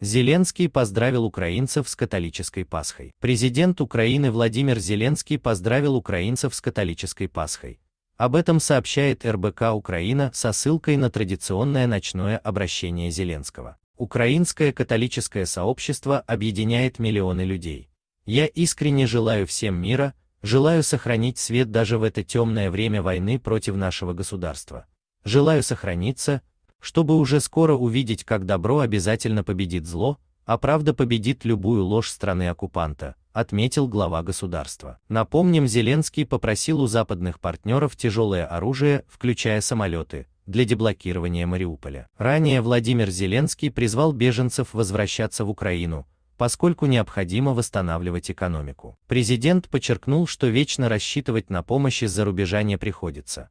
Зеленский поздравил украинцев с католической Пасхой. Президент Украины Владимир Зеленский поздравил украинцев с католической Пасхой. Об этом сообщает РБК Украина со ссылкой на традиционное ночное обращение Зеленского. Украинское католическое сообщество объединяет миллионы людей. Я искренне желаю всем мира, желаю сохранить свет даже в это темное время войны против нашего государства. Желаю сохраниться, чтобы уже скоро увидеть, как добро обязательно победит зло, а правда победит любую ложь страны-оккупанта, отметил глава государства. Напомним, Зеленский попросил у западных партнеров тяжелое оружие, включая самолеты, для деблокирования Мариуполя. Ранее Владимир Зеленский призвал беженцев возвращаться в Украину, поскольку необходимо восстанавливать экономику. Президент подчеркнул, что вечно рассчитывать на помощь из-за рубежа не приходится,